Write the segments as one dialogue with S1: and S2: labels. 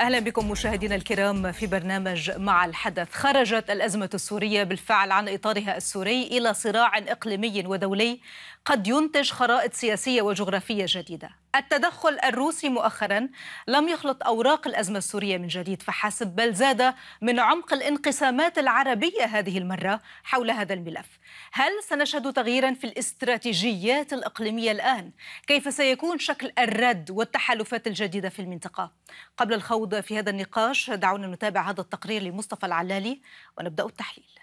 S1: اهلا بكم مشاهدينا الكرام في برنامج مع الحدث خرجت الازمه السوريه بالفعل عن اطارها السوري الى صراع اقليمي ودولي قد ينتج خرائط سياسيه وجغرافيه جديده التدخل الروسي مؤخرا لم يخلط اوراق الازمه السوريه من جديد فحسب بل زاد من عمق الانقسامات العربيه هذه المره حول هذا الملف هل سنشهد تغييرا في الاستراتيجيات الإقليمية الآن؟ كيف سيكون شكل الرد والتحالفات الجديدة في المنطقة؟ قبل الخوض في هذا النقاش دعونا نتابع هذا التقرير لمصطفى العلالي ونبدأ التحليل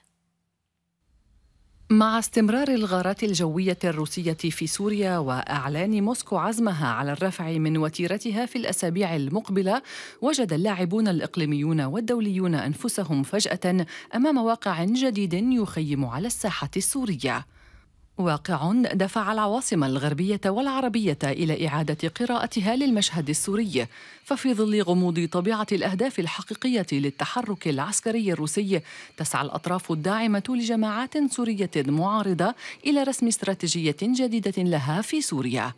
S2: مع استمرار الغارات الجوية الروسية في سوريا وإعلان موسكو عزمها على الرفع من وتيرتها في الأسابيع المقبلة، وجد اللاعبون الإقليميون والدوليون أنفسهم فجأة أمام واقع جديد يخيم على الساحة السورية. واقع دفع العواصم الغربية والعربية إلى إعادة قراءتها للمشهد السوري، ففي ظل غموض طبيعة الأهداف الحقيقية للتحرك العسكري الروسي، تسعى الأطراف الداعمة لجماعات سورية معارضة إلى رسم استراتيجية جديدة لها في سوريا.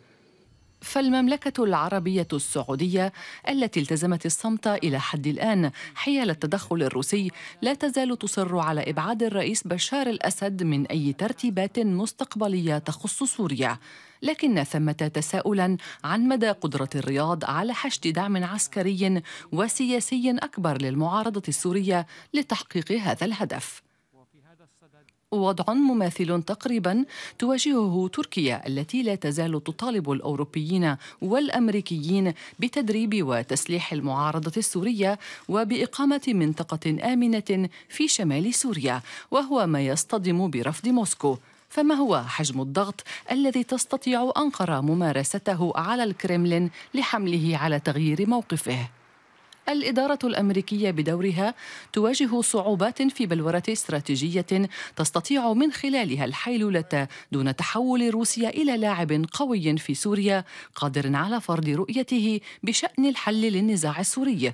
S2: فالمملكة العربية السعودية التي التزمت الصمت إلى حد الآن حيال التدخل الروسي لا تزال تصر على إبعاد الرئيس بشار الأسد من أي ترتيبات مستقبلية تخص سوريا لكن ثمة تساؤلا عن مدى قدرة الرياض على حشد دعم عسكري وسياسي أكبر للمعارضة السورية لتحقيق هذا الهدف وضع مماثل تقريبا تواجهه تركيا التي لا تزال تطالب الاوروبيين والامريكيين بتدريب وتسليح المعارضه السوريه وباقامه منطقه امنه في شمال سوريا وهو ما يصطدم برفض موسكو فما هو حجم الضغط الذي تستطيع انقره ممارسته على الكرملين لحمله على تغيير موقفه الإدارة الأمريكية بدورها تواجه صعوبات في بلورة استراتيجية تستطيع من خلالها الحيلولة دون تحول روسيا إلى لاعب قوي في سوريا قادر على فرض رؤيته بشأن الحل للنزاع السوري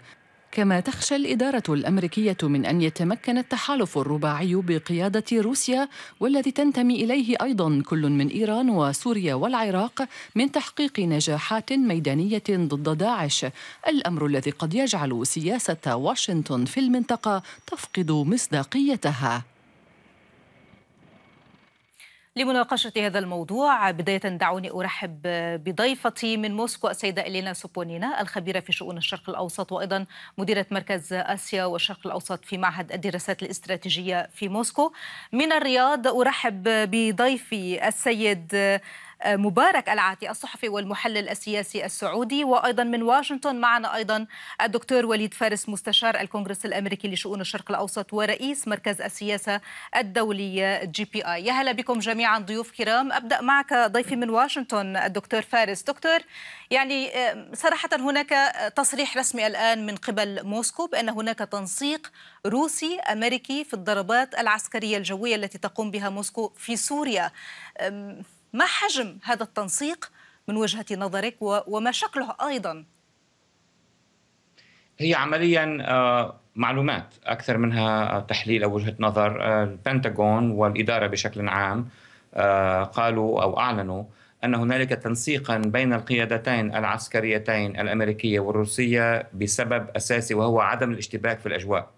S2: كما تخشى الإدارة الأمريكية من أن يتمكن التحالف الرباعي بقيادة روسيا والذي تنتمي إليه أيضا كل من إيران وسوريا والعراق من تحقيق نجاحات ميدانية ضد داعش الأمر الذي قد يجعل سياسة واشنطن في المنطقة تفقد مصداقيتها
S1: لمناقشة هذا الموضوع بداية دعوني أرحب بضيفتي من موسكو السيدة إلينا سوبونينا الخبيرة في شؤون الشرق الأوسط وأيضا مديرة مركز آسيا والشرق الأوسط في معهد الدراسات الاستراتيجية في موسكو من الرياض أرحب بضيفي السيد مبارك العاتي الصحفي والمحلل السياسي السعودي وأيضا من واشنطن معنا أيضا الدكتور وليد فارس مستشار الكونغرس الأمريكي لشؤون الشرق الأوسط ورئيس مركز السياسة الدولية جي بي آي يا هلا بكم جميعا ضيوف كرام أبدأ معك ضيفي من واشنطن الدكتور فارس دكتور يعني صراحة هناك تصريح رسمي الآن من قبل موسكو بأن هناك تنسيق روسي أمريكي في الضربات العسكرية الجوية التي تقوم بها موسكو في سوريا ما حجم هذا التنسيق من وجهة نظرك وما شكله أيضا
S3: هي عمليا آه، معلومات أكثر منها تحليل أو وجهة نظر آه، البنتاغون والإدارة بشكل عام آه، قالوا أو أعلنوا أن هنالك تنسيقا بين القيادتين العسكريتين الأمريكية والروسية بسبب أساسي وهو عدم الاشتباك في الأجواء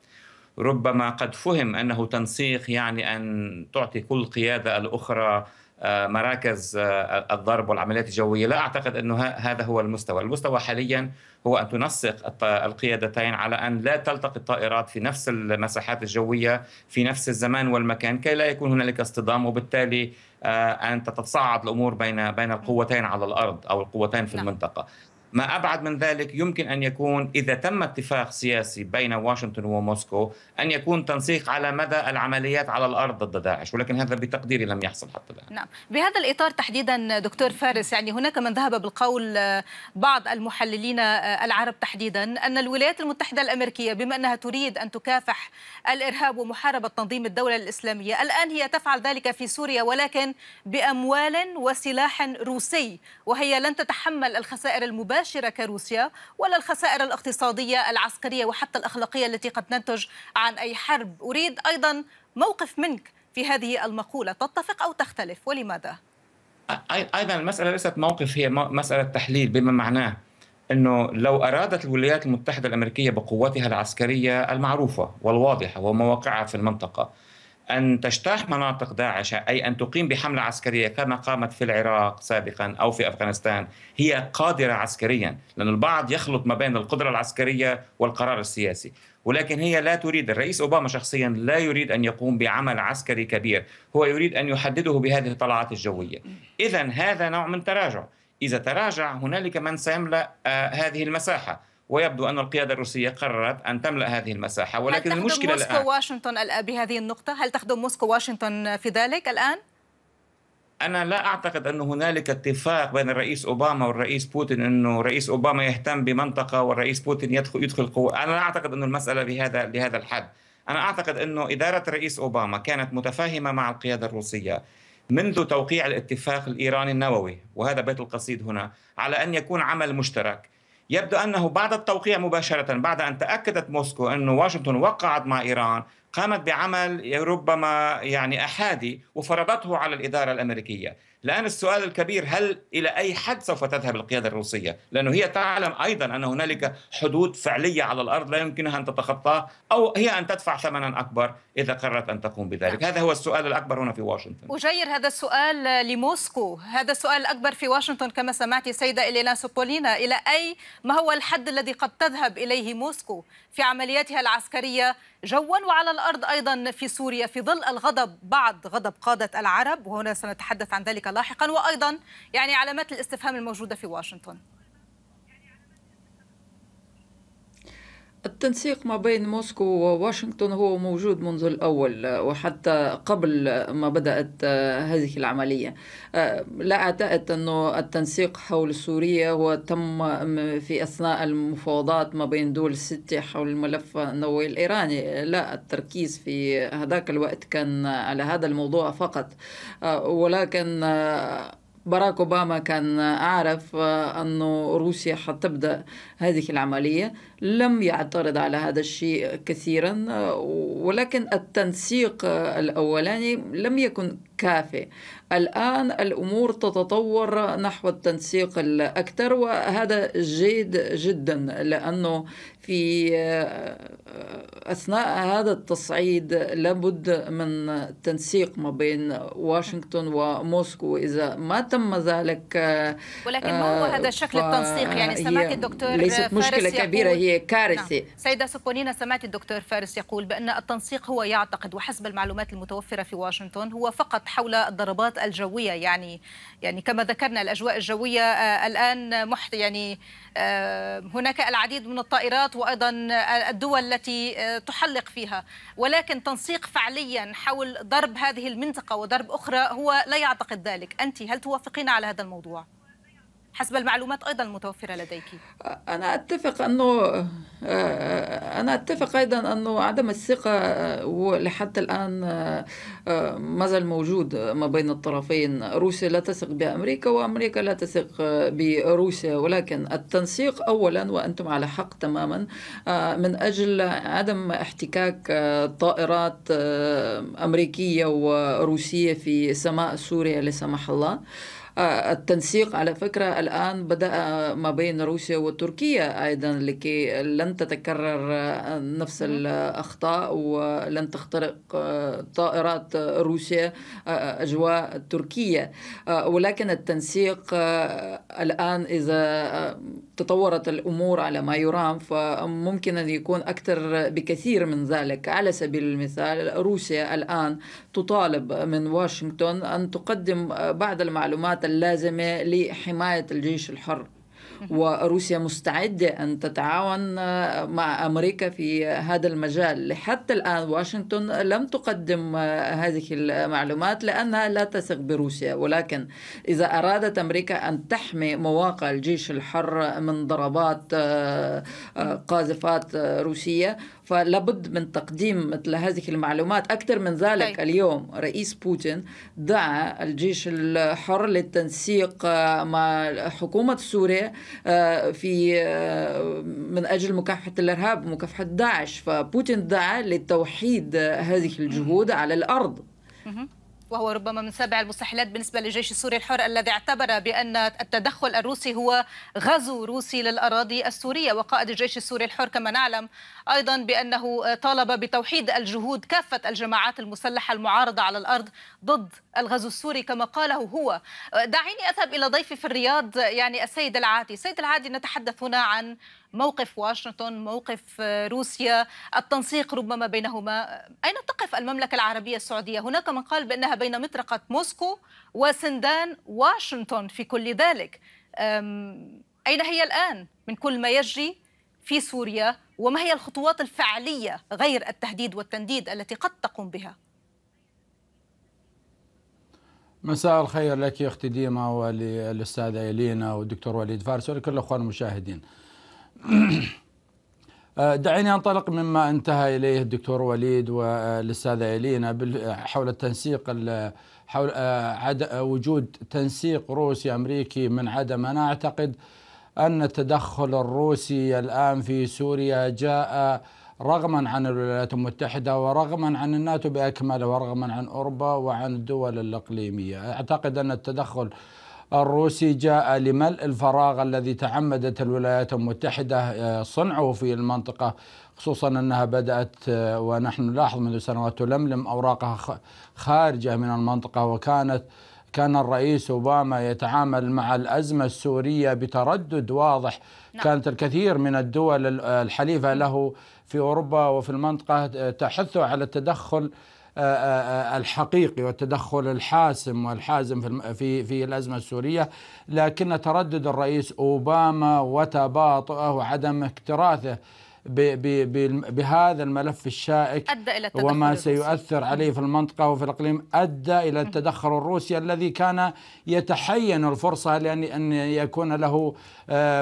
S3: ربما قد فهم أنه تنسيق يعني أن تعطي كل قيادة الأخرى آه، مراكز آه، الضرب والعمليات الجويه لا اعتقد انه هذا هو المستوى، المستوى حاليا هو ان تنسق القيادتين على ان لا تلتقي الطائرات في نفس المساحات الجويه في نفس الزمان والمكان كي لا يكون هنالك اصطدام وبالتالي آه، ان تتصاعد الامور بين بين القوتين على الارض او القوتين في نعم. المنطقه. ما أبعد من ذلك يمكن أن يكون إذا تم اتفاق سياسي بين واشنطن وموسكو أن يكون تنسيق على مدى العمليات على الأرض ضد داعش ولكن هذا بتقديري لم يحصل حتى
S1: الآن نعم بهذا الإطار تحديدا دكتور فارس يعني هناك من ذهب بالقول آه، بعض المحللين آه، العرب تحديدا أن الولايات المتحدة الأمريكية بما أنها تريد أن تكافح الإرهاب ومحاربة تنظيم الدولة الإسلامية الآن هي تفعل ذلك في سوريا ولكن بأموال وسلاح روسي وهي لن تتحمل الخسائر المباشره مباشرة كروسيا ولا الخسائر الاقتصادية العسكرية وحتى الأخلاقية التي قد ننتج عن أي حرب أريد أيضا موقف منك في هذه المقولة تتفق أو تختلف ولماذا؟
S3: أيضا المسألة ليست موقف هي مسألة تحليل بما معناه انه لو ارادت الولايات المتحده الامريكيه بقوتها العسكريه المعروفه والواضحه ومواقعها في المنطقه أن تجتاح مناطق داعش أي أن تقيم بحملة عسكرية كما قامت في العراق سابقا أو في أفغانستان هي قادرة عسكريا لأن البعض يخلط ما بين القدرة العسكرية والقرار السياسي ولكن هي لا تريد الرئيس أوباما شخصيا لا يريد أن يقوم بعمل عسكري كبير هو يريد أن يحدده بهذه الطلعات الجوية إذا هذا نوع من تراجع إذا تراجع هنالك من سيملأ آه، هذه المساحة ويبدو أن القيادة الروسية قررت أن تملأ هذه المساحة ولكن هل تخدم المشكلة موسكو الآن
S1: واشنطن الآن بهذه النقطة هل تخدم موسكو واشنطن في ذلك الآن؟
S3: أنا لا أعتقد أن هنالك اتفاق بين الرئيس أوباما والرئيس بوتين أنه رئيس أوباما يهتم بمنطقة والرئيس بوتين يدخل يدخل قوة أنا لا أعتقد أن المسألة بهذا بهذا الحد أنا أعتقد أنه إدارة الرئيس أوباما كانت متفاهمة مع القيادة الروسية منذ توقيع الاتفاق الإيراني النووي وهذا بيت القصيد هنا على أن يكون عمل مشترك يبدو أنه بعد التوقيع مباشرة بعد أن تأكدت موسكو أن واشنطن وقعت مع إيران قامت بعمل ربما يعني أحادي وفرضته على الإدارة الأمريكية الآن السؤال الكبير هل إلى أي حد سوف تذهب القيادة الروسية لأنه هي تعلم أيضا أن هنالك حدود فعلية على الأرض لا يمكنها أن تتخطاه أو هي أن تدفع ثمنا أكبر إذا قررت أن تقوم بذلك نعم. هذا هو السؤال الأكبر هنا في واشنطن
S1: أجير هذا السؤال لموسكو هذا السؤال الأكبر في واشنطن كما سمعت سيدة إلينا سوبولينا إلى أي ما هو الحد الذي قد تذهب إليه موسكو في عملياتها العسكرية جوا وعلى الأرض أيضا في سوريا في ظل الغضب بعض غضب قادة العرب وهنا سنتحدث عن ذلك لاحقا وأيضا يعني علامات الاستفهام الموجودة في واشنطن
S4: التنسيق ما بين موسكو وواشنطن هو موجود منذ الأول وحتى قبل ما بدأت آه، هذه العملية آه، لا أعتقد أن التنسيق حول سوريا وتم في أثناء المفاوضات ما بين دول الستة حول الملف النووي الإيراني لا التركيز في هذاك الوقت كان على هذا الموضوع فقط آه، ولكن باراك اوباما كان اعرف انه روسيا حتبدا هذه العملية لم يعترض على هذا الشيء كثيرا آه، ولكن التنسيق آه، الأولاني لم يكن كافي الآن الأمور تتطور نحو التنسيق الأكثر وهذا جيد جدا لأنه في آه، أثناء هذا التصعيد لابد من تنسيق ما بين واشنطن وموسكو إذا ما تم ذلك ولكن ما هو هذا شكل التنسيق يعني سمعت الدكتور ليست آه، مشكلة كبيرة هي نعم. كارثة نعم.
S1: سيدة سكونينا سمعت الدكتور فارس يقول بأن التنسيق هو يعتقد وحسب المعلومات المتوفرة في واشنطن هو فقط حول الضربات الجوية يعني يعني كما ذكرنا الأجواء الجوية آه، الآن محت يعني آه، هناك العديد من الطائرات وأيضا الدول التي تحلق فيها ولكن تنسيق فعليا حول ضرب هذه المنطقة وضرب أخرى هو لا يعتقد ذلك أنت هل توافقين على هذا الموضوع؟ حسب المعلومات أيضا المتوفرة لديك
S4: أنا أتفق أنه أنا أتفق أيضا أنه عدم الثقة لحتى الآن ما زال موجود ما بين الطرفين روسيا لا تثق بأمريكا وأمريكا لا تثق بروسيا ولكن التنسيق أولا وأنتم على حق تماما من أجل عدم احتكاك طائرات أمريكية وروسية في سماء سوريا لا سمح الله التنسيق على فكرة الآن بدأ ما بين روسيا وتركيا أيضا لكي لن تتكرر نفس الأخطاء ولن تخترق طائرات روسيا أجواء تركيا ولكن التنسيق الآن إذا تطورت الأمور على ما يرام فممكن أن يكون أكثر بكثير من ذلك على سبيل المثال روسيا الآن تطالب من واشنطن أن تقدم بعض المعلومات اللازمة لحماية الجيش الحر وروسيا مستعدة أن تتعاون مع أمريكا في هذا المجال حتى الآن واشنطن لم تقدم هذه المعلومات لأنها لا تثق بروسيا ولكن إذا أرادت أمريكا أن تحمي مواقع الجيش الحر من ضربات آه، آه، قاذفات آه، روسية فلابد من تقديم مثل هذه المعلومات أكثر من ذلك طيب. اليوم رئيس بوتين دعا الجيش الحر للتنسيق مع حكومة سوريا آه، في آه، من أجل مكافحة الإرهاب ومكافحة داعش فبوتين دعا لتوحيد هذه الجهود على الأرض
S1: وهو ربما من سابع المستحيلات بالنسبة للجيش السوري الحر الذي اعتبر بأن التدخل الروسي هو غزو روسي للأراضي السورية وقائد الجيش السوري الحر كما نعلم أيضا بأنه طالب بتوحيد الجهود كافة الجماعات المسلحة المعارضة على الأرض ضد الغزو السوري كما قاله هو دعيني أذهب إلى ضيفي في الرياض يعني السيد العادي السيد العادي نتحدث هنا عن موقف واشنطن موقف آه، روسيا التنسيق ربما بينهما آه، أين تقف المملكة العربية السعودية هناك من قال بأنها بين مطرقة موسكو وسندان واشنطن في كل ذلك أين هي الآن من كل ما يجري في سوريا وما هي الخطوات الفعلية غير التهديد والتنديد التي قد تقوم بها
S5: مساء الخير لك اختي ديما وللاستاذه الينا والدكتور وليد فارس ولكل الاخوان المشاهدين. آه، دعيني انطلق مما انتهى اليه الدكتور وليد والاستاذه الينا حول التنسيق حول آه، وجود تنسيق روسي امريكي من عدم انا اعتقد ان التدخل الروسي الان في سوريا جاء رغما عن الولايات المتحده ورغما عن الناتو باكمله ورغما عن اوروبا وعن الدول الاقليميه اعتقد ان التدخل الروسي جاء لملء الفراغ الذي تعمدت الولايات المتحدة آه، صنعه في المنطقة خصوصا أنها بدأت آه، ونحن نلاحظ منذ سنوات تلملم أوراقها خارجة من المنطقة وكانت كان الرئيس اوباما يتعامل مع الازمه السوريه بتردد واضح نعم. كانت الكثير من الدول الحليفه له في اوروبا وفي المنطقه آه، تحث على التدخل آه، آه، آه، الحقيقي والتدخل الحاسم والحازم في في الازمه السوريه لكن تردد الرئيس اوباما وتباطؤه وعدم اكتراثه بهذا الملف الشائك أدى إلى التدخل وما سيؤثر عليه في المنطقة وفي الإقليم أدى إلى التدخل الروسي الذي كان يتحين الفرصة لأن أن يكون له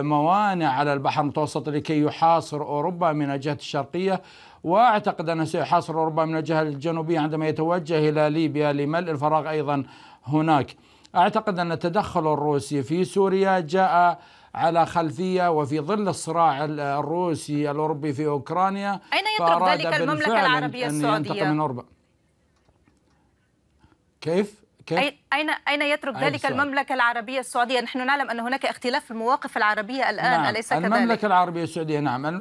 S5: موانع على البحر المتوسط لكي يحاصر أوروبا من الجهة الشرقية واعتقد انه سيحاصر اوروبا من الجهه الجنوبيه عندما يتوجه الى ليبيا لملء الفراغ ايضا هناك. اعتقد ان التدخل الروسي في سوريا جاء على خلفيه وفي ظل الصراع الروسي الاوروبي في اوكرانيا اين يطرح ذلك المملكه العربيه السعوديه؟ من أوروبا. كيف؟ كيف؟
S1: أين أين يترك ذلك المملكة العربية السعودية؟ نحن نعلم أن هناك اختلاف في المواقف العربية الآن نعم. أليس كذلك؟ المملكة
S5: العربية السعودية نعم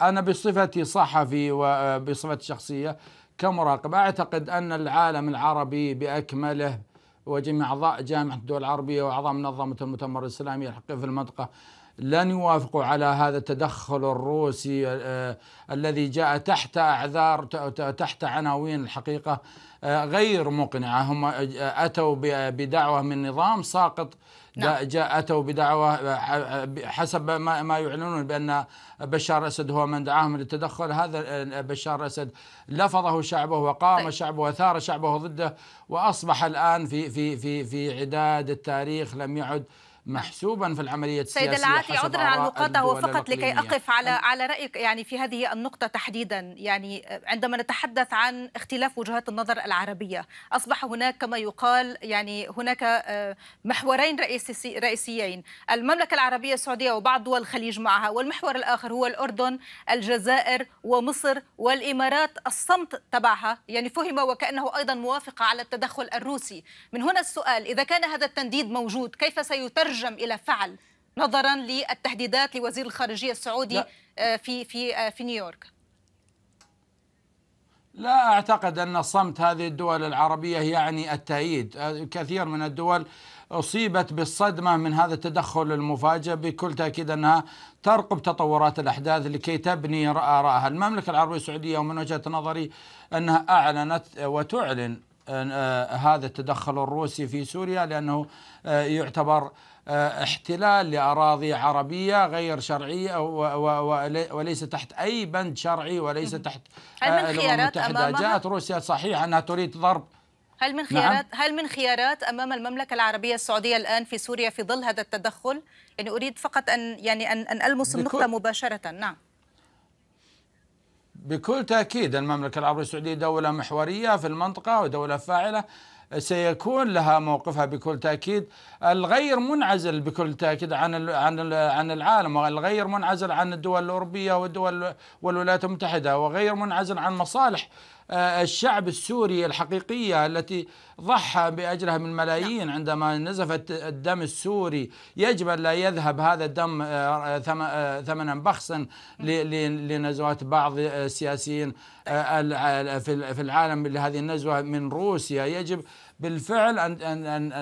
S5: أنا بصفتي صحفي وبصفتي شخصية كمراقب أعتقد أن العالم العربي بأكمله وجميع أعضاء جامعة الدول العربية وأعضاء منظمة المؤتمر الإسلامي الحقيقي في المنطقة لن يوافقوا على هذا التدخل الروسي آه، الذي جاء تحت اعذار تحت عناوين الحقيقه آه، غير مقنعه هم آه، اتوا بدعوه من نظام ساقط نعم. جاء أتوا بدعوة آه، حسب ما, ما يعلنون بأن بشار أسد هو من دعاهم للتدخل هذا بشار أسد لفظه شعبه وقام طيب. شعبه وثار شعبه ضده وأصبح الآن في, في, في, في عداد التاريخ لم يعد نعم. محسوبا في العملية السياسية سيد العاتي عذرا على المقاطعة فقط لكي أقف على
S1: على رأيك يعني في هذه النقطة تحديدا يعني عندما نتحدث عن اختلاف وجهات النظر العربية أصبح هناك كما يقال يعني هناك آه، محورين رئيسي رئيسيين المملكة العربية السعودية وبعض دول الخليج معها والمحور الآخر هو الأردن الجزائر ومصر والإمارات الصمت تبعها يعني فهم وكأنه أيضا موافقة على التدخل الروسي من هنا السؤال إذا كان هذا التنديد موجود كيف سيترجم يترجم الى فعل نظرا للتهديدات لوزير الخارجيه السعودي لا. آه، في في آه، في نيويورك
S5: لا اعتقد ان صمت هذه الدول العربيه يعني التأييد، آه، كثير من الدول اصيبت بالصدمه من هذا التدخل المفاجئ بكل تاكيد انها ترقب تطورات الاحداث لكي تبني اراءها المملكه العربيه السعوديه ومن وجهه نظري انها اعلنت وتعلن هذا التدخل الروسي في سوريا لانه يعتبر آه، احتلال لأراضي عربية غير شرعية وليس تحت أي بند شرعي وليس تحت هل من آه، المتحدة جاءت روسيا صحيح أنها تريد ضرب
S1: هل من نعم. خيارات نعم. هل من خيارات امام المملكه العربيه السعوديه الان في سوريا في ظل هذا التدخل؟ يعني اريد فقط ان يعني ان ان المس النقطه مباشره، نعم.
S5: بكل تاكيد المملكه العربيه السعوديه دوله محوريه في المنطقه ودوله فاعله سيكون لها موقفها بكل تاكيد الغير منعزل بكل تاكيد عن عن عن العالم والغير منعزل عن الدول الاوروبيه والدول والولايات المتحده وغير منعزل عن مصالح آه، الشعب السوري الحقيقية التي ضحى بأجلها من ملايين نعم. عندما نزفت الدم السوري يجب أن لا يذهب هذا الدم آه، آه، ثمنا بخسا نعم. لنزوات بعض السياسيين في العالم لهذه النزوة من روسيا يجب بالفعل أن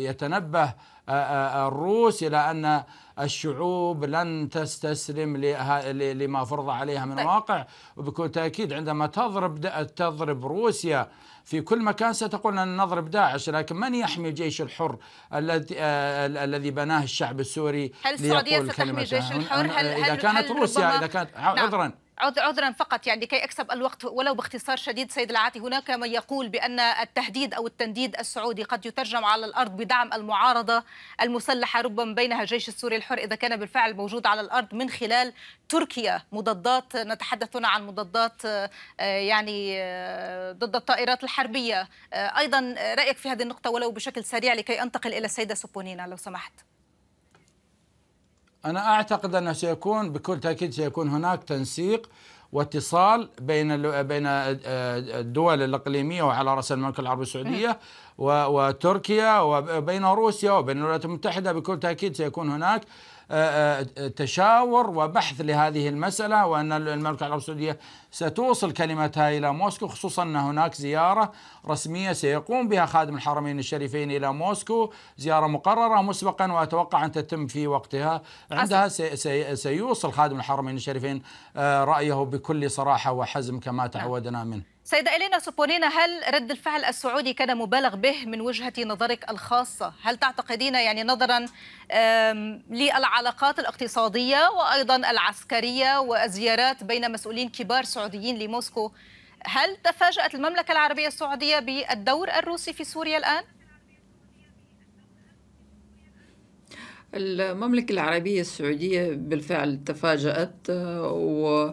S5: يتنبه الروس الى ان الشعوب لن تستسلم لما فرض عليها من طيب. واقع وبكل تاكيد عندما تضرب تضرب روسيا في كل مكان ستقول ان نضرب داعش لكن من يحمي الجيش الحر الذي الذي بناه الشعب السوري هل السعوديه ستحمي الجيش الحر هل اذا كانت روسيا اذا كانت نعم. عذرا
S1: عذرا فقط يعني لكي اكسب الوقت ولو باختصار شديد سيد العاتي هناك من يقول بان التهديد او التنديد السعودي قد يترجم على الارض بدعم المعارضه المسلحه ربما بينها الجيش السوري الحر اذا كان بالفعل موجود على الارض من خلال تركيا مضادات نتحدث هنا عن مضادات آه، يعني آه، ضد الطائرات الحربيه آه، ايضا رايك في هذه النقطه ولو بشكل سريع لكي انتقل الى السيده سوبونينا لو سمحت
S5: أنا أعتقد أنه سيكون بكل تأكيد سيكون هناك تنسيق واتصال بين بين آه، آه، الدول الاقليميه وعلى راس المملكه العربيه السعوديه وتركيا وبين روسيا وبين الولايات المتحده بكل تاكيد سيكون هناك آه، آه، تشاور وبحث لهذه المسألة وأن المملكة العربية السعودية ستوصل كلمتها إلى موسكو خصوصا أن هناك زيارة رسمية سيقوم بها خادم الحرمين الشريفين إلى موسكو زيارة مقررة مسبقا وأتوقع أن تتم في وقتها عندها سيوصل خادم الحرمين الشريفين آه، رأيه بكل صراحة وحزم كما نعم. تعودنا منه
S1: سيدة إلينا سوبونينا هل رد الفعل السعودي كان مبالغ به من وجهة نظرك الخاصة هل تعتقدين يعني نظرا للعلاقات الاقتصادية وأيضا العسكرية وزيارات بين مسؤولين كبار سعوديين لموسكو هل تفاجأت المملكة العربية السعودية بالدور الروسي في سوريا الآن؟
S4: المملكة العربية السعودية بالفعل تفاجأت آه، و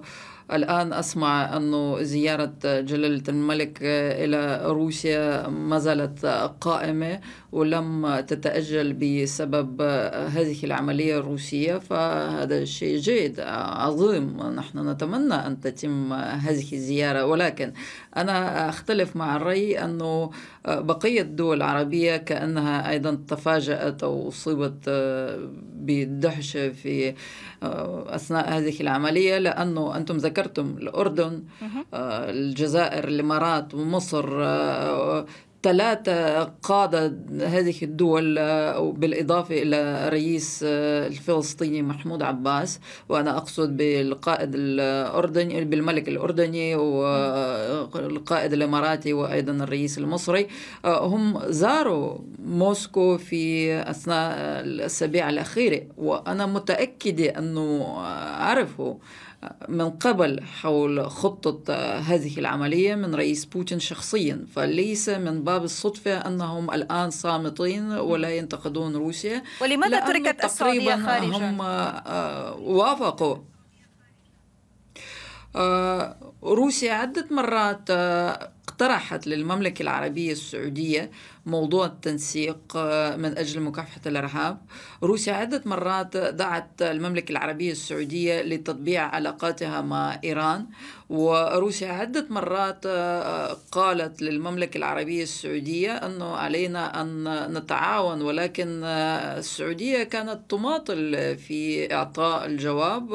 S4: الآن أسمع أن زيارة جلالة الملك إلى روسيا ما زالت قائمة ولم تتأجل بسبب هذه العملية الروسية فهذا شيء جيد عظيم نحن نتمنى أن تتم هذه الزيارة ولكن أنا أختلف مع الرأي أنه آه، بقية الدول العربية كأنها أيضا تفاجأت أو أصيبت بالدهشه في آه، أثناء هذه العملية لأنه أنتم ذكرتم الأردن آه، الجزائر الإمارات ومصر ثلاثة قادة هذه الدول آه، بالإضافة إلى الرئيس آه، الفلسطيني محمود عباس وأنا أقصد بالقائد الأردني بالملك الأردني والقائد الإماراتي وأيضا الرئيس المصري آه، هم زاروا موسكو في أثناء الأسابيع الأخيرة وأنا متأكدة أنه عرفوا من قبل حول خطة هذه العملية من رئيس بوتين شخصيا فليس من باب الصدفة أنهم الآن صامتين ولا ينتقدون روسيا
S1: ولماذا تركت السعودية خارجا؟
S4: هم آه، وافقوا آه، روسيا عدة مرات آه، اقترحت للمملكة العربية السعودية موضوع التنسيق آه، من أجل مكافحة الإرهاب روسيا عدة مرات دعت المملكة العربية السعودية لتطبيع علاقاتها مع إيران وروسيا عدة مرات آه، قالت للمملكة العربية السعودية أنه علينا أن نتعاون ولكن آه، السعودية كانت تماطل في إعطاء الجواب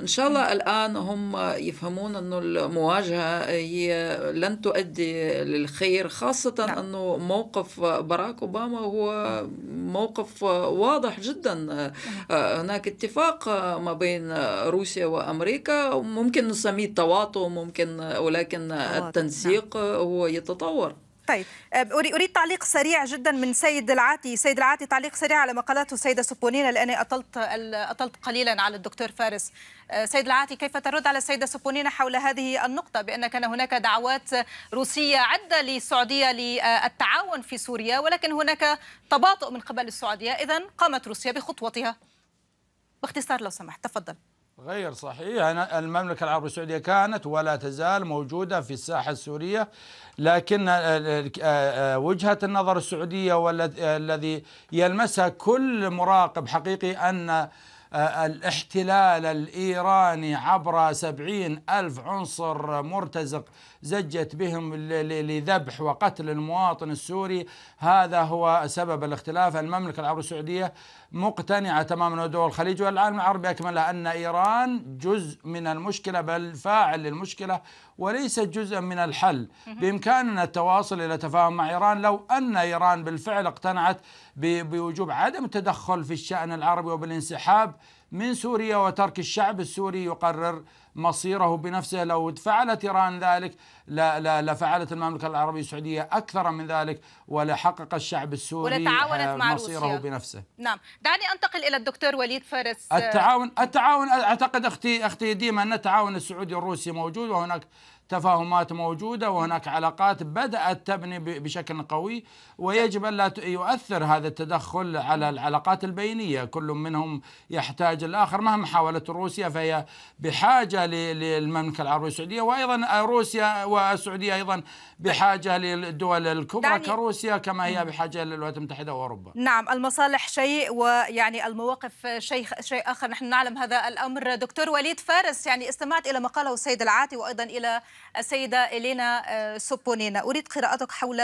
S4: إن شاء الله الآن هم يفهمون أنه المواجهة هي لن تؤدي للخير خاصة نعم. أنه موقف باراك أوباما هو موقف واضح جدا نعم. هناك اتفاق ما بين روسيا وأمريكا ممكن نسميه التواطؤ ممكن ولكن التنسيق نعم.
S1: هو يتطور طيب آه، اريد تعليق سريع جدا من سيد العاتي، سيد العاتي تعليق سريع على ما قالته السيده سوبونينا لاني اطلت اطلت قليلا على الدكتور فارس. آه، سيد العاتي كيف ترد على السيده سوبونينا حول هذه النقطه بان كان هناك دعوات روسيه عده للسعوديه للتعاون في سوريا ولكن هناك تباطؤ من قبل السعوديه، اذا قامت روسيا بخطوتها. باختصار لو سمحت، تفضل.
S5: غير صحيح المملكة العربية السعودية كانت ولا تزال موجودة في الساحة السورية لكن آه، آه، آه، وجهة النظر السعودية والذي يلمسها كل مراقب حقيقي أن الاحتلال الإيراني عبر سبعين ألف عنصر مرتزق زجت بهم لذبح وقتل المواطن السوري هذا هو سبب الاختلاف المملكة العربية السعودية مقتنعة تماما ودول الخليج والعالم العربي أكملها أن إيران جزء من المشكلة بل فاعل للمشكلة وليس جزءا من الحل بإمكاننا التواصل إلى تفاهم مع إيران لو أن إيران بالفعل اقتنعت بوجوب عدم التدخل في الشأن العربي وبالانسحاب من سوريا وترك الشعب السوري يقرر مصيره بنفسه لو فعلت ايران ذلك لا لا لفعلت المملكه العربيه السعوديه اكثر من ذلك ولحقق الشعب السوري ولتعاونت مع آه، مصيره روسيا. بنفسه
S1: نعم دعني انتقل الى الدكتور وليد فارس التعاون
S5: التعاون اعتقد اختي اختي ديما ان التعاون السعودي الروسي موجود وهناك تفاهمات موجودة وهناك علاقات بدأت تبني بشكل قوي ويجب أن لا يؤثر هذا التدخل على العلاقات البينية كل منهم يحتاج الآخر مهما حاولت روسيا فهي بحاجة للمملكة العربية السعودية وأيضا روسيا والسعودية أيضا بحاجة للدول الكبرى كروسيا كما هي بحاجة للولايات المتحدة وأوروبا
S1: نعم المصالح شيء ويعني المواقف شيء, شيء آخر نحن نعلم هذا الأمر دكتور وليد فارس يعني استمعت إلى مقاله السيد العاتي وأيضا إلى السيدة إلينا آه، سوبونينا أريد قراءتك حول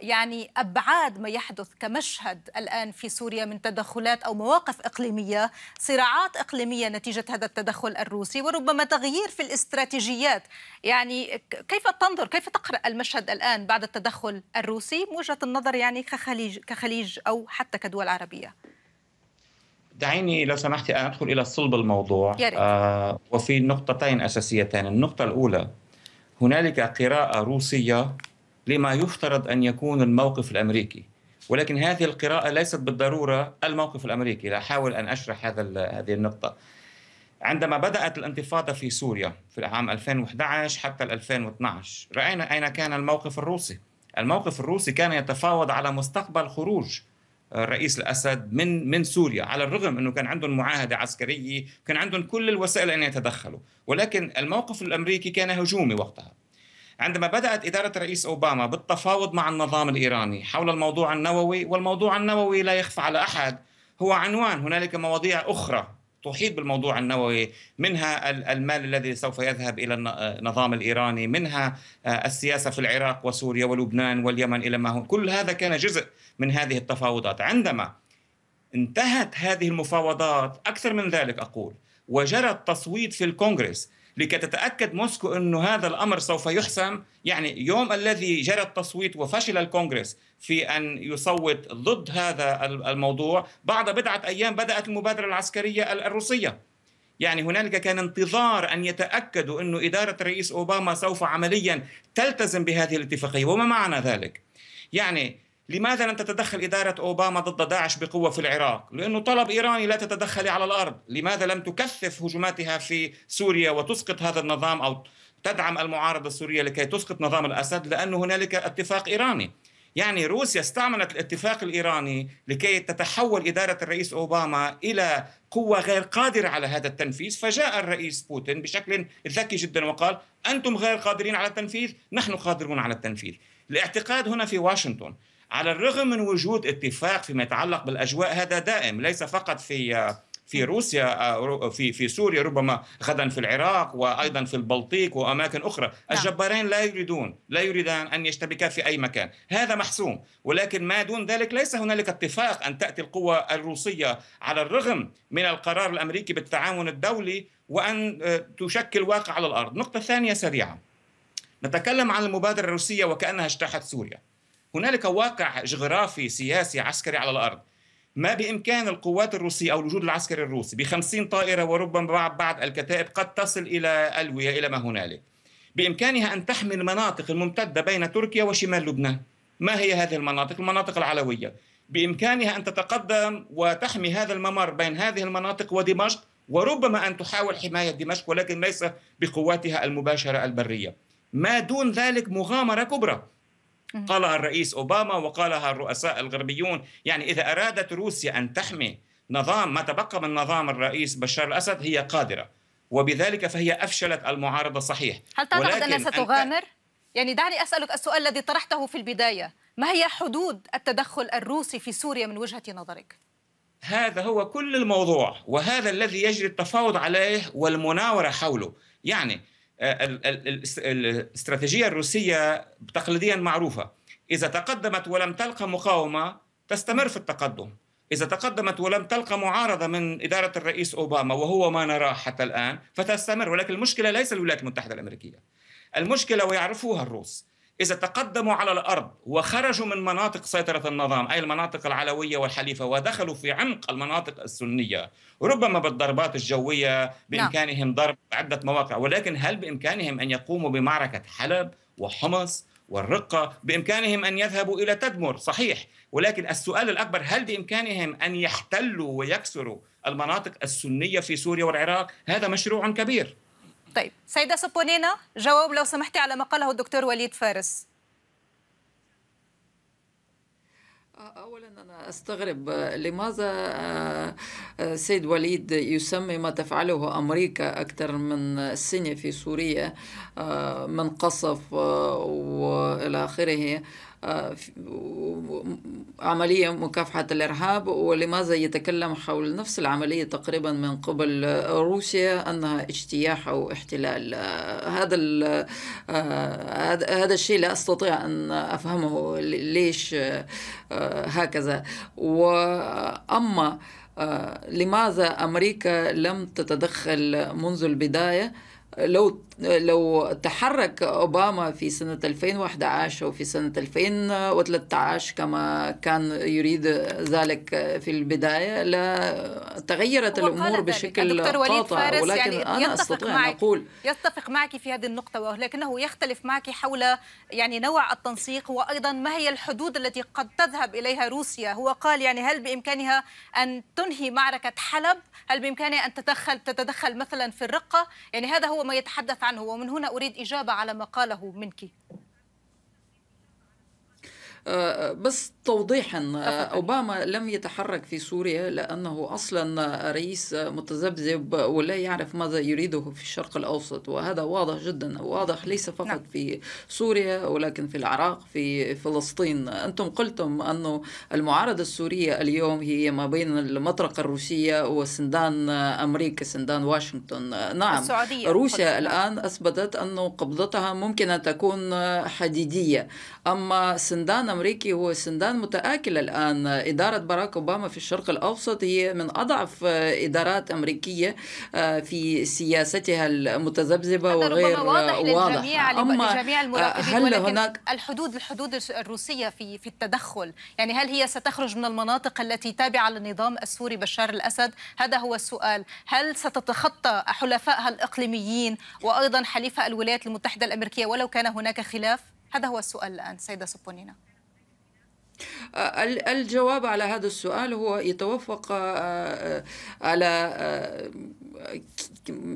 S1: يعني أبعاد ما يحدث كمشهد الآن في سوريا من تدخلات أو مواقف إقليمية صراعات إقليمية نتيجة هذا التدخل الروسي وربما تغيير في الاستراتيجيات يعني كيف تنظر كيف تقرأ المشهد الآن بعد التدخل الروسي من وجهة النظر يعني كخليج, كخليج أو حتى كدول عربية
S3: دعيني لو سمحتي أن أدخل إلى صلب الموضوع آه وفي نقطتين أساسيتين النقطة الأولى هنالك قراءة روسية لما يفترض أن يكون الموقف الأمريكي ولكن هذه القراءة ليست بالضرورة الموقف الأمريكي لا أحاول أن أشرح هذا هذه النقطة عندما بدأت الانتفاضة في سوريا في العام 2011 حتى 2012 رأينا أين كان الموقف الروسي الموقف الروسي كان يتفاوض على مستقبل خروج الرئيس الاسد من من سوريا على الرغم انه كان عندهم معاهده عسكريه كان عندهم كل الوسائل ان يتدخلوا ولكن الموقف الامريكي كان هجومي وقتها عندما بدات اداره الرئيس اوباما بالتفاوض مع النظام الايراني حول الموضوع النووي والموضوع النووي لا يخفى على احد هو عنوان هنالك مواضيع اخرى تحيط بالموضوع النووي منها المال الذي سوف يذهب الى آه، النظام الايراني منها آه، السياسه في العراق وسوريا ولبنان واليمن الى ما هو كل هذا كان جزء من هذه التفاوضات عندما انتهت هذه المفاوضات اكثر من ذلك اقول وجرى التصويت في الكونغرس لكي تتاكد موسكو انه هذا الامر سوف يحسم يعني يوم الذي جرى التصويت وفشل الكونغرس في ان يصوت ضد هذا الموضوع بعد بضعه ايام بدات المبادره العسكريه الروسيه يعني هنالك كان انتظار ان يتاكدوا انه اداره الرئيس اوباما سوف عمليا تلتزم بهذه الاتفاقيه وما معنى ذلك يعني لماذا لم تتدخل إدارة أوباما ضد داعش بقوة في العراق؟ لأنه طلب إيراني لا تتدخلي على الأرض لماذا لم تكثف هجوماتها في سوريا وتسقط هذا النظام أو تدعم المعارضة السورية لكي تسقط نظام الأسد لأن هنالك اتفاق إيراني يعني روسيا استعملت الاتفاق الايراني لكي تتحول اداره الرئيس اوباما الى قوه غير قادره على هذا التنفيذ، فجاء الرئيس بوتين بشكل ذكي جدا وقال: انتم غير قادرين على التنفيذ، نحن قادرون على التنفيذ. الاعتقاد هنا في واشنطن على الرغم من وجود اتفاق فيما يتعلق بالاجواء هذا دائم ليس فقط في في روسيا آه، في في سوريا ربما غدا في العراق وايضا في البلطيق واماكن اخرى، نعم. الجبارين لا يريدون لا يريدان ان يشتبكا في اي مكان، هذا محسوم، ولكن ما دون ذلك ليس هنالك اتفاق ان تاتي القوى الروسيه على الرغم من القرار الامريكي بالتعاون الدولي وان آه، تشكل واقع على الارض، نقطه ثانيه سريعه. نتكلم عن المبادره الروسيه وكانها اجتاحت سوريا. هنالك واقع جغرافي سياسي عسكري على الارض ما بامكان القوات الروسيه او الوجود العسكري الروسي ب 50 طائره وربما بعض الكتائب قد تصل الى الويه الى ما هنالك بامكانها ان تحمي المناطق الممتده بين تركيا وشمال لبنان ما هي هذه المناطق المناطق العلويه بامكانها ان تتقدم وتحمي هذا الممر بين هذه المناطق ودمشق وربما ان تحاول حمايه دمشق ولكن ليس بقواتها المباشره البريه ما دون ذلك مغامره كبرى قالها الرئيس أوباما وقالها الرؤساء الغربيون يعني إذا أرادت روسيا أن تحمي نظام ما تبقى من نظام الرئيس بشار الأسد هي قادرة وبذلك فهي أفشلت المعارضة صحيح هل تعتقد أنها ستغامر؟
S1: يعني دعني أسألك السؤال الذي طرحته في البداية ما هي حدود التدخل الروسي في سوريا من وجهة نظرك؟
S3: هذا هو كل الموضوع وهذا الذي يجري التفاوض عليه والمناورة حوله يعني آه، الاستراتيجية الروسية تقليديا معروفة إذا تقدمت ولم تلقى مقاومة تستمر في التقدم إذا تقدمت ولم تلقى معارضة من إدارة الرئيس أوباما وهو ما نراه حتى الآن فتستمر ولكن المشكلة ليس الولايات المتحدة الأمريكية المشكلة ويعرفوها الروس إذا تقدموا على الأرض وخرجوا من مناطق سيطرة النظام أي المناطق العلوية والحليفة ودخلوا في عمق المناطق السنية ربما بالضربات الجوية نعم. بإمكانهم ضرب عدة مواقع ولكن هل بإمكانهم أن يقوموا بمعركة حلب وحمص والرقة بإمكانهم أن يذهبوا إلى تدمر صحيح ولكن السؤال الأكبر هل بإمكانهم أن يحتلوا ويكسروا المناطق السنية في سوريا والعراق هذا مشروع كبير
S1: طيب سيدة سبونينا جواب لو سمحتي على ما قاله الدكتور وليد فارس
S4: اولا انا استغرب لماذا السيد وليد يسمي ما تفعله امريكا اكثر من السنه في سوريا من قصف والى اخره آه، عملية مكافحة الإرهاب ولماذا يتكلم حول نفس العملية تقريبا من قبل روسيا أنها اجتياح أو احتلال آه، آه، هذا هذا الشيء لا أستطيع أن أفهمه ليش هكذا وأما لماذا أمريكا لم تتدخل منذ البداية لو لو تحرك اوباما في سنه 2011 وفي سنه 2013 كما كان يريد ذلك في البدايه لتغيرت الامور بشكل قاطع ولكن يعني انا استطيع ان اقول
S1: يتفق معك في هذه النقطه ولكنه يختلف معك حول يعني نوع التنسيق وايضا ما هي الحدود التي قد تذهب اليها روسيا هو قال يعني هل بامكانها ان تنهي معركه حلب هل بامكانها ان تتدخل تتدخل مثلا في الرقه يعني هذا هو وما يتحدث عنه ومن هنا أريد إجابة على ما قاله منك
S4: بس توضيحا أوباما لم يتحرك في سوريا لأنه أصلا رئيس متذبذب ولا يعرف ماذا يريده في الشرق الأوسط وهذا واضح جدا واضح ليس فقط نعم. في سوريا ولكن في العراق في فلسطين أنتم قلتم أن المعارضة السورية اليوم هي ما بين المطرقة الروسية وسندان أمريكا سندان واشنطن نعم السعودية روسيا الآن أثبتت أن قبضتها ممكن ان تكون حديدية أما سندان الأمريكي هو سندان متآكل الآن إدارة باراك أوباما في الشرق الأوسط هي من أضعف إدارات أمريكية آه، في سياستها المتذبذبة وغير واضح, واضح. أما لجميع المراقبين آه، هل هناك
S1: الحدود الحدود الروسية في في التدخل يعني هل هي ستخرج من المناطق التي تابعة للنظام السوري بشار الأسد هذا هو السؤال هل ستتخطى حلفائها الإقليميين وأيضا حليفها الولايات المتحدة الأمريكية ولو كان هناك خلاف هذا هو السؤال الآن سيدة سبونينا
S4: آه، الجواب على هذا السؤال هو يتوفق آه، آه، على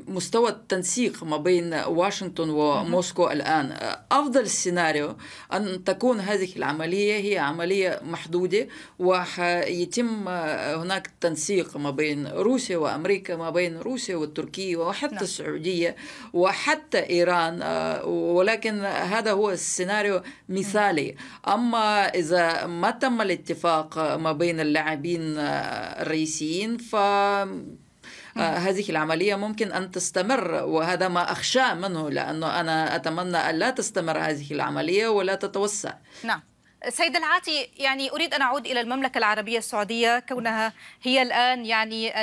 S4: مستوى التنسيق ما بين واشنطن وموسكو الآن أفضل سيناريو أن تكون هذه العملية هي عملية محدودة ويتم هناك تنسيق ما بين روسيا وأمريكا ما بين روسيا والتركية وحتى نعم. السعودية وحتى إيران ولكن هذا هو السيناريو مثالي أما إذا ما تم الاتفاق ما بين اللاعبين الرئيسيين ف آه، هذه العملية ممكن أن تستمر وهذا ما أخشى منه لأنه أنا أتمنى ألا تستمر هذه العملية ولا
S1: تتوسع نعم سيد العاتي يعني أريد أن أعود إلى المملكة العربية السعودية كونها هي الآن يعني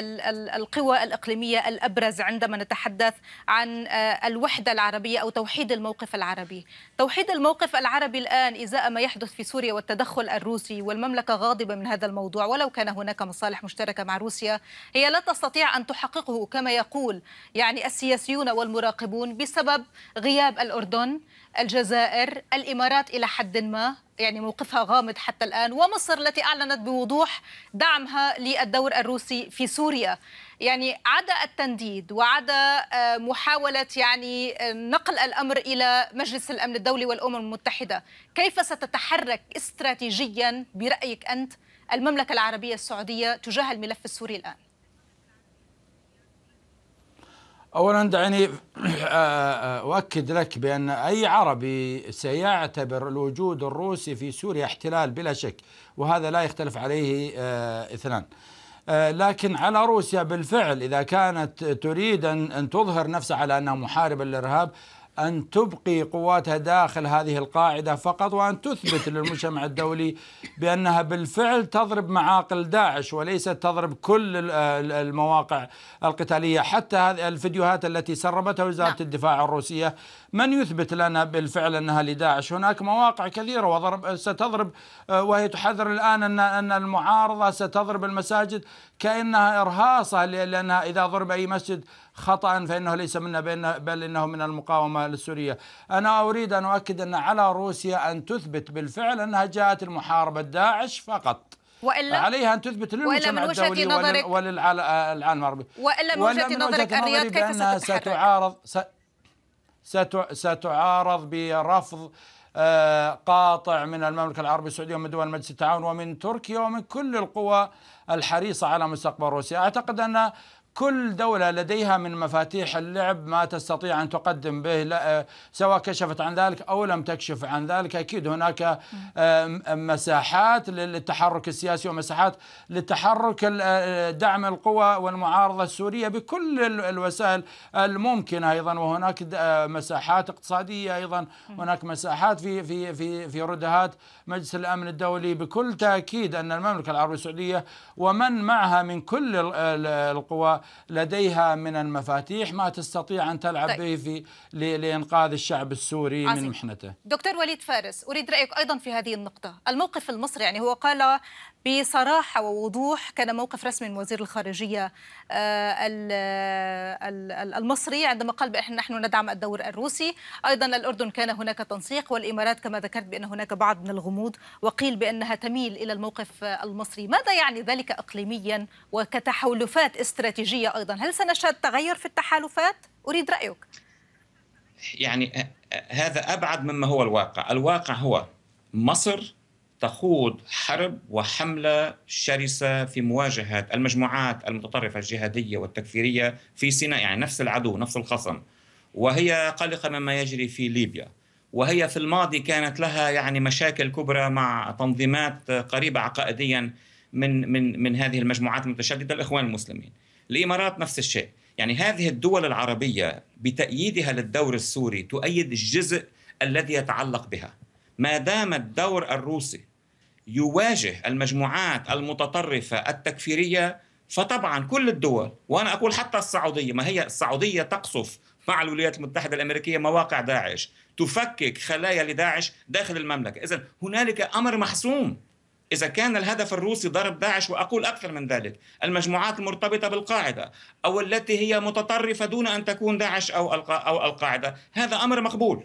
S1: القوى الإقليمية الأبرز عندما نتحدث عن آه، الوحدة العربية أو توحيد الموقف العربي توحيد الموقف العربي الآن إزاء ما يحدث في سوريا والتدخل الروسي والمملكة غاضبة من هذا الموضوع ولو كان هناك مصالح مشتركة مع روسيا هي لا تستطيع أن تحققه كما يقول يعني السياسيون والمراقبون بسبب غياب الأردن الجزائر الإمارات إلى حد ما يعني موقفها غامض حتى الآن ومصر التي أعلنت بوضوح دعمها للدور الروسي في سوريا يعني عدا التنديد وعدا آه، محاولة يعني آه، نقل الأمر إلى مجلس الأمن الدولي والأمم المتحدة كيف ستتحرك استراتيجيا برأيك أنت المملكة العربية السعودية تجاه الملف السوري الآن؟
S5: اولا دعني آه، آه، اؤكد لك بان اي عربي سيعتبر الوجود الروسي في سوريا احتلال بلا شك وهذا لا يختلف عليه آه، اثنان لكن على روسيا بالفعل اذا كانت تريد ان تظهر نفسها على انها محاربه للارهاب أن تبقي قواتها داخل هذه القاعدة فقط وأن تثبت للمجتمع الدولي بأنها بالفعل تضرب معاقل داعش وليست تضرب كل المواقع القتالية حتى هذه الفيديوهات التي سربتها وزارة نعم. الدفاع الروسية من يثبت لنا بالفعل أنها لداعش هناك مواقع كثيرة وضرب ستضرب آه، وهي تحذر الآن أن أن المعارضة ستضرب المساجد كأنها إرهاصة لأنها إذا ضرب أي مسجد خطأ فإنه ليس منا بل إنه من المقاومة السورية أنا أريد أن أؤكد أن على روسيا أن تثبت بالفعل أنها جاءت المحاربة داعش فقط
S1: والا عليها ان
S5: تثبت للمجتمع الدولي نظرك وللعالم العربي والا من وجهه نظرك الرياض كيف ستتحرك؟ ستعارض ستعارض برفض آه، قاطع من المملكة العربية السعودية ومن دول مجلس التعاون ومن تركيا ومن كل القوى الحريصة على مستقبل روسيا أعتقد أن كل دولة لديها من مفاتيح اللعب ما تستطيع أن تقدم به لا آه، سواء كشفت عن ذلك أو لم تكشف عن ذلك أكيد هناك آه، مساحات للتحرك السياسي ومساحات للتحرك آه، دعم القوى والمعارضة السورية بكل الوسائل الممكنة أيضا وهناك مساحات اقتصادية أيضا هناك مساحات في في في في ردهات مجلس الأمن الدولي بكل تأكيد أن المملكة العربية السعودية ومن معها من كل القوى لديها من المفاتيح ما تستطيع أن تلعب طيب. به في لإنقاذ الشعب السوري عزيز. من محنته
S1: دكتور وليد فارس أريد رأيك أيضا في هذه النقطة الموقف المصري يعني هو قال بصراحة ووضوح كان موقف رسمي من وزير الخارجية آه، آه، المصري عندما قال بأن نحن ندعم الدور الروسي أيضا الأردن كان هناك تنسيق والإمارات كما ذكرت بأن هناك بعض من الغموض وقيل بأنها تميل إلى الموقف المصري ماذا يعني ذلك إقليميا وكتحالفات استراتيجية أيضا هل سنشهد تغير في التحالفات؟ أريد رأيك
S3: يعني آه، هذا أبعد مما هو الواقع الواقع هو مصر تخوض حرب وحملة شرسة في مواجهة المجموعات المتطرفة الجهادية والتكفيرية في سيناء يعني نفس العدو نفس الخصم وهي قلقة مما يجري في ليبيا وهي في الماضي كانت لها يعني مشاكل كبرى مع تنظيمات قريبة عقائديا من من من هذه المجموعات المتشددة الإخوان المسلمين الإمارات نفس الشيء يعني هذه الدول العربية بتأييدها للدور السوري تؤيد الجزء الذي يتعلق بها ما دام الدور الروسي يواجه المجموعات المتطرفه التكفيريه فطبعا كل الدول وانا اقول حتى السعوديه ما هي السعوديه تقصف مع الولايات المتحده الامريكيه مواقع داعش تفكك خلايا لداعش داخل المملكه اذا هنالك امر محسوم إذا كان الهدف الروسي ضرب داعش وأقول أكثر من ذلك المجموعات المرتبطة بالقاعدة أو التي هي متطرفة دون أن تكون داعش أو أو القاعدة هذا أمر مقبول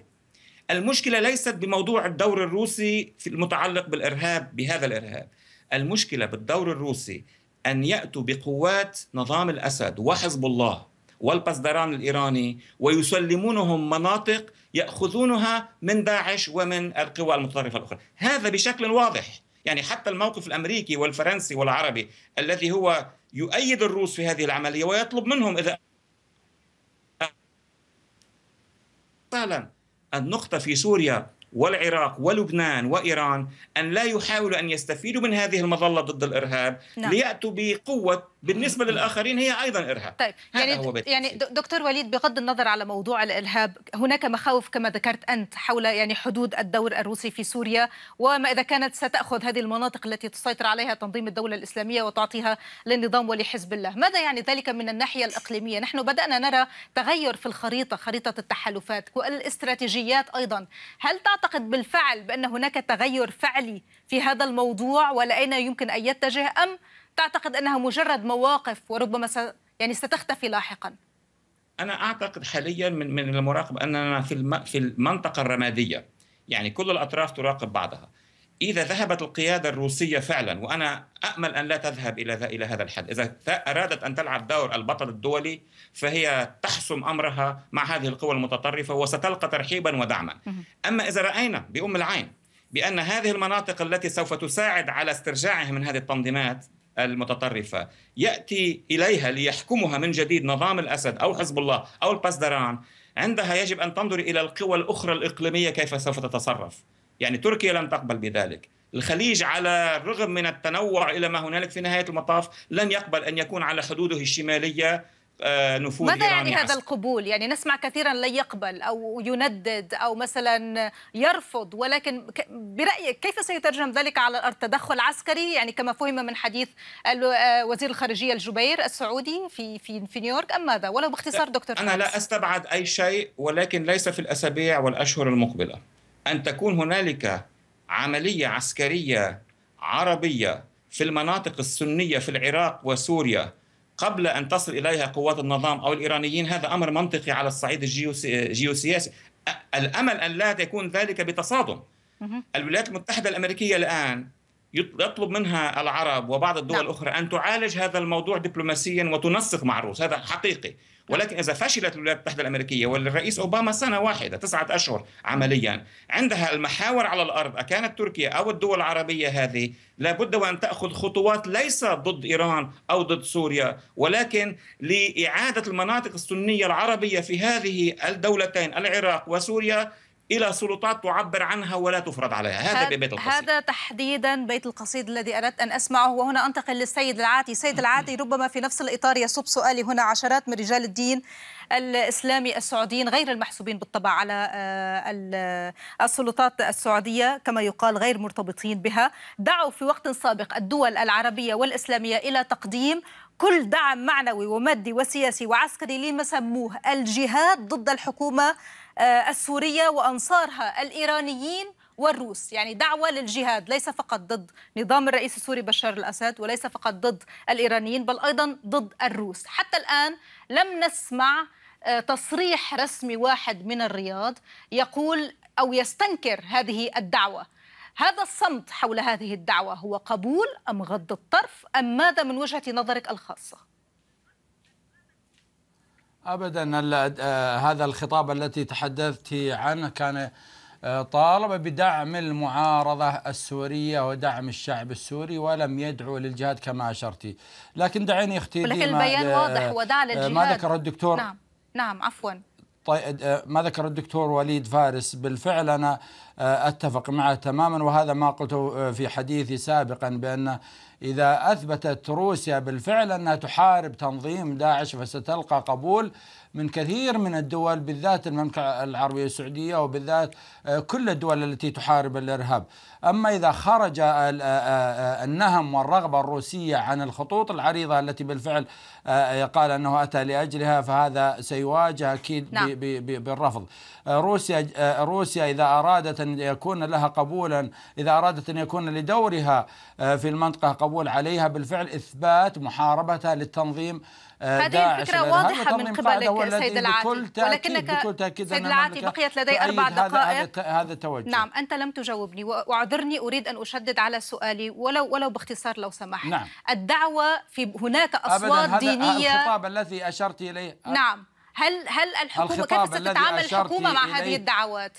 S3: المشكله ليست بموضوع الدور الروسي في المتعلق بالارهاب بهذا الارهاب المشكله بالدور الروسي ان ياتوا بقوات نظام الاسد وحزب الله والبزدران الايراني ويسلمونهم مناطق ياخذونها من داعش ومن القوى المتطرفه الاخرى، هذا بشكل واضح، يعني حتى الموقف الامريكي والفرنسي والعربي الذي هو يؤيد الروس في هذه العمليه ويطلب منهم اذا النقطة في سوريا والعراق ولبنان وإيران أن لا يحاولوا أن يستفيدوا من هذه المظلة ضد الإرهاب نعم. ليأتوا بقوة بالنسبه للاخرين هي ايضا ارهاب
S1: طيب يعني هو يعني دكتور وليد بغض النظر على موضوع الارهاب هناك مخاوف كما ذكرت انت حول يعني حدود الدور الروسي في سوريا وما اذا كانت ستاخذ هذه المناطق التي تسيطر عليها تنظيم الدوله الاسلاميه وتعطيها للنظام ولحزب الله ماذا يعني ذلك من الناحيه الاقليميه نحن بدانا نرى تغير في الخريطه خريطه التحالفات والاستراتيجيات ايضا هل تعتقد بالفعل بان هناك تغير فعلي في هذا الموضوع ولأين يمكن ان يتجه ام تعتقد أنها مجرد مواقف وربما س... يعني ستختفي لاحقا
S3: أنا أعتقد حاليا من من المراقب أننا في الم... في المنطقة الرمادية يعني كل الأطراف تراقب بعضها إذا ذهبت القيادة الروسية فعلا وأنا امل أن لا تذهب إلى إلى هذا الحد إذا أرادت أن تلعب دور البطل الدولي فهي تحسم أمرها مع هذه القوى المتطرفة وستلقى ترحيبا ودعما أما إذا رأينا بأم العين بأن هذه المناطق التي سوف تساعد على استرجاعها من هذه التنظيمات المتطرفة يأتي إليها ليحكمها من جديد نظام الأسد أو حزب الله أو البازدران عندها يجب أن تنظر إلى القوى الأخرى الإقليمية كيف سوف تتصرف يعني تركيا لن تقبل بذلك الخليج على الرغم من التنوع إلى ما هنالك في نهاية المطاف لن يقبل أن يكون على حدوده الشمالية آه، نفوذ ماذا يعني هذا
S1: القبول؟ يعني نسمع كثيرا لا يقبل او يندد او مثلا يرفض ولكن برايك كيف سيترجم ذلك على الارض تدخل عسكري يعني كما فهم من حديث آه، وزير الخارجيه الجبير السعودي في في في نيويورك ام ماذا؟ ولو باختصار دكتور انا لا
S3: استبعد اي شيء ولكن ليس في الاسابيع والاشهر المقبله ان تكون هنالك عمليه عسكريه عربيه في المناطق السنيه في العراق وسوريا قبل ان تصل اليها قوات النظام او الايرانيين هذا امر منطقي على الصعيد الجيوسياسي الامل ان لا يكون ذلك بتصادم الولايات المتحده الامريكيه الان يطلب منها العرب وبعض الدول نعم. الاخرى ان تعالج هذا الموضوع دبلوماسيا وتنسق مع الروس هذا حقيقي نعم. ولكن اذا فشلت الولايات المتحده الامريكيه والرئيس اوباما سنه واحده تسعه اشهر عمليا عندها المحاور على الارض اكانت تركيا او الدول العربيه هذه لابد وان تاخذ خطوات ليس ضد ايران او ضد سوريا ولكن لاعاده المناطق السنيه العربيه في هذه الدولتين العراق وسوريا الى سلطات تعبر عنها ولا تفرض عليها هذا ببيت القصيد
S1: هذا تحديدا بيت القصيد الذي اردت ان اسمعه وهنا انتقل للسيد العاتي سيد العاتي ربما في نفس الاطار يصب سؤالي هنا عشرات من رجال الدين الاسلامي السعوديين غير المحسوبين بالطبع على آه، آه، السلطات السعوديه كما يقال غير مرتبطين بها دعوا في وقت سابق الدول العربيه والاسلاميه الى تقديم كل دعم معنوي ومادي وسياسي وعسكري لما سموه الجهاد ضد الحكومه آه، السورية وأنصارها الإيرانيين والروس يعني دعوة للجهاد ليس فقط ضد نظام الرئيس السوري بشار الأسد وليس فقط ضد الإيرانيين بل أيضا ضد الروس حتى الآن لم نسمع آه، تصريح رسمي واحد من الرياض يقول أو يستنكر هذه الدعوة هذا الصمت حول هذه الدعوة هو قبول أم غض الطرف أم ماذا من وجهة نظرك الخاصة؟
S5: ابدا آه، هذا الخطاب التي تحدثت عنه كان آه، طالب بدعم المعارضة السورية ودعم الشعب السوري ولم يدعو للجهاد كما أشرتي لكن دعيني أختي لكن البيان آه، واضح ودعا للجهاد ما ذكر الدكتور نعم نعم عفوا طيب ما ذكر الدكتور وليد فارس بالفعل أنا أتفق معه تماما وهذا ما قلته في حديثي سابقا بأن إذا أثبتت روسيا بالفعل أنها تحارب تنظيم داعش فستلقى قبول من كثير من الدول بالذات المملكة العربية السعودية وبالذات آه، كل الدول التي تحارب الإرهاب أما إذا خرج آه، آه، النهم والرغبة الروسية عن الخطوط العريضة التي بالفعل قال أنه أتى لأجلها فهذا سيواجه أكيد نعم. بالرفض روسيا روسيا إذا أرادت أن يكون لها قبولا إذا أرادت أن يكون لدورها في المنطقة قبولا القبول عليها بالفعل إثبات محاربتها للتنظيم آه، هذه الفكرة واضحة من قبلك سيد العاتي ولكنك بكل تأكيد سيد العاتي بقيت لدي أربع دقائق هذا, التوجه نعم
S1: أنت لم تجاوبني وأعذرني أريد أن أشدد على سؤالي ولو ولو باختصار لو سمحت نعم. الدعوة في هناك أصوات أبداً دينية هذا الخطاب
S5: الذي أشرت إليه نعم
S1: هل هل الحكومه كيف ستتعامل الحكومه مع هذه الدعوات؟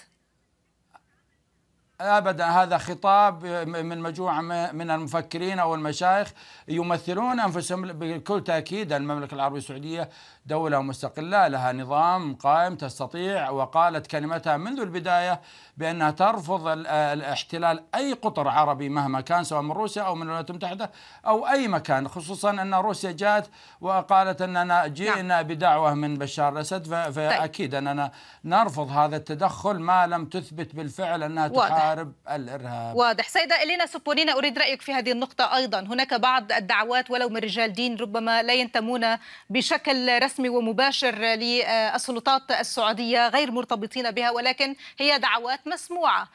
S5: ابدا هذا خطاب آه، من مجموعه من المفكرين او المشايخ يمثلون انفسهم بكل تاكيد المملكه العربيه السعوديه دولة مستقلة لها نظام قائم تستطيع وقالت كلمتها منذ البداية بأنها ترفض الاحتلال أي قطر عربي مهما كان سواء من روسيا أو من الولايات المتحدة أو أي مكان خصوصا أن روسيا جاءت وقالت أننا نعم. جئنا نعم. بدعوة من بشار الأسد طيب. فأكيد أننا نرفض هذا التدخل ما لم تثبت بالفعل أنها واضح. تحارب الإرهاب
S1: واضح سيدة إلينا سبونينا أريد رأيك في هذه النقطة أيضا هناك بعض الدعوات ولو من رجال دين ربما لا ينتمون بشكل رسمي رسمي ومباشر للسلطات السعودية غير مرتبطين بها ولكن هي دعوات مسموعة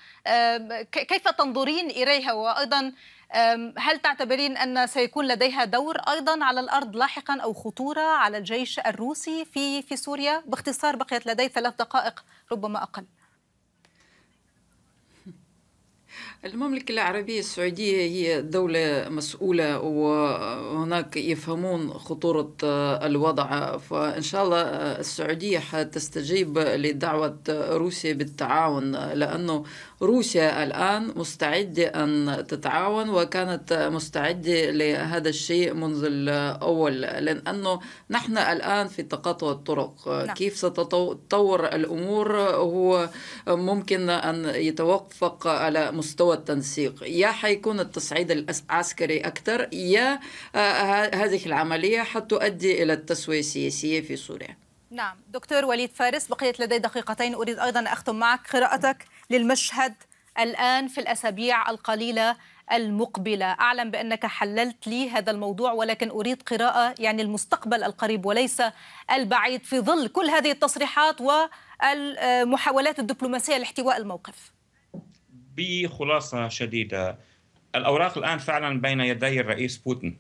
S1: كيف تنظرين إليها وأيضا هل تعتبرين أن سيكون لديها دور أيضا على الأرض لاحقا أو خطورة على الجيش الروسي في في سوريا باختصار بقيت لدي ثلاث دقائق ربما أقل
S4: المملكة العربية السعودية هي دولة مسؤولة وهناك يفهمون خطورة آه، الوضع فإن شاء الله آه، السعودية حتستجيب لدعوة آه، روسيا بالتعاون لأنه روسيا الآن مستعدة أن تتعاون وكانت مستعدة لهذا الشيء منذ الأول لأنه نحن الآن في تقاطع الطرق نعم. كيف ستتطور الأمور هو ممكن أن يتوفق على مستوى التنسيق يا حيكون التصعيد العسكري أكثر يا آه، هذه العملية حتؤدي إلى التسوية السياسية في سوريا
S1: نعم دكتور وليد فارس بقيت لدي دقيقتين أريد أيضا أختم معك قراءتك للمشهد الآن في الأسابيع القليلة المقبلة أعلم بأنك حللت لي هذا الموضوع ولكن أريد قراءة يعني المستقبل القريب وليس البعيد في ظل كل هذه التصريحات والمحاولات الدبلوماسية لاحتواء الموقف
S3: بخلاصة شديدة الأوراق الآن فعلا بين يدي الرئيس بوتين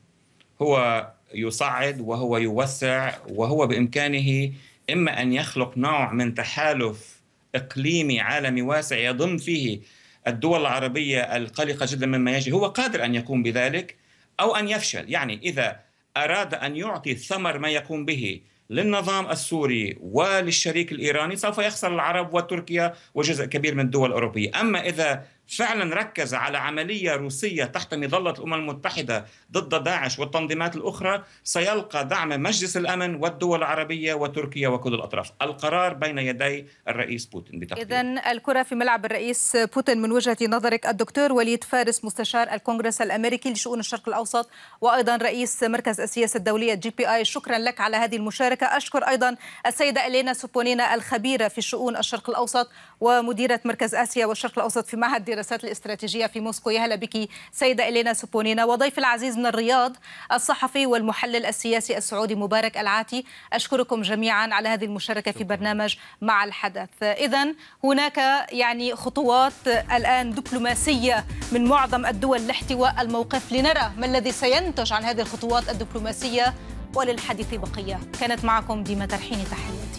S3: هو يصعد وهو يوسع وهو بإمكانه إما أن يخلق نوع من تحالف إقليمي عالمي واسع يضم فيه الدول العربية القلقة جدا مما يجري هو قادر أن يقوم بذلك أو أن يفشل يعني إذا أراد أن يعطي ثمر ما يقوم به للنظام السوري وللشريك الإيراني سوف يخسر العرب وتركيا وجزء كبير من الدول الأوروبية أما إذا فعلا ركز على عملية روسية تحت مظلة الأمم المتحدة ضد داعش والتنظيمات الأخرى سيلقى دعم مجلس الأمن والدول العربية وتركيا وكل الأطراف القرار بين يدي الرئيس بوتين إذا
S1: الكرة في ملعب الرئيس بوتين من وجهة نظرك الدكتور وليد فارس مستشار الكونغرس الأمريكي لشؤون الشرق الأوسط وأيضا رئيس مركز السياسة الدولية جي بي آي شكرا لك على هذه المشاركة أشكر أيضا السيدة إلينا سوبونينا الخبيرة في شؤون الشرق الأوسط ومديرة مركز آسيا والشرق الأوسط في معهد الدراسات الاستراتيجية في موسكو يا هلا بك سيدة إلينا سوبونينا وضيف العزيز من الرياض الصحفي والمحلل السياسي السعودي مبارك العاتي أشكركم جميعا على هذه المشاركة في برنامج مع الحدث إذا هناك يعني خطوات الآن دبلوماسية من معظم الدول لاحتواء الموقف لنرى ما الذي سينتج عن هذه الخطوات الدبلوماسية وللحديث بقية كانت معكم ديما ترحيني تحياتي